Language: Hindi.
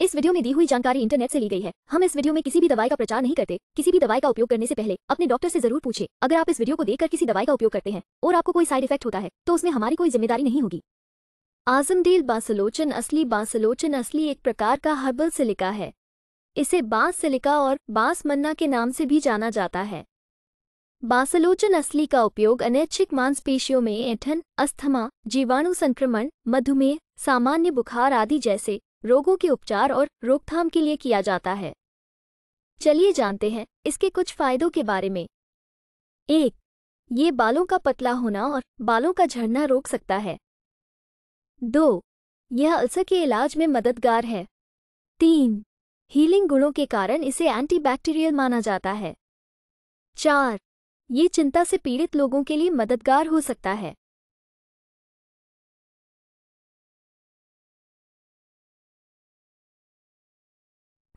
इस वीडियो में दी हुई जानकारी इंटरनेट से ली गई है हम इस वीडियो में किसी भी दवाई का प्रचार नहीं करते किसी भी दवाई का उपयोग करने से पहले अपने डॉक्टर से जरूर पूछे अगर आप इस वीडियो को देखकर किसी दवाई का उपयोग करते हैं और आपको कोई साइड इफेक्ट होता है तो उसमें हमारी कोई जिम्मेदारी नहीं होगी आजमडील बासलोचन असली बासलोचन असली एक प्रकार का हर्बल सिलिका है इसे बांस सिलिका और बांस मन्ना के नाम से भी जाना जाता है बासलोचन असली का उपयोग अनैच्छिक मांसपेशियों में ऐठन अस्थमा जीवाणु संक्रमण मधुमेह सामान्य बुखार आदि जैसे रोगों के उपचार और रोकथाम के लिए किया जाता है चलिए जानते हैं इसके कुछ फायदों के बारे में एक ये बालों का पतला होना और बालों का झड़ना रोक सकता है दो यह अल्सर के इलाज में मददगार है तीन हीलिंग गुणों के कारण इसे एंटीबैक्टीरियल माना जाता है चार ये चिंता से पीड़ित लोगों के लिए मददगार हो सकता है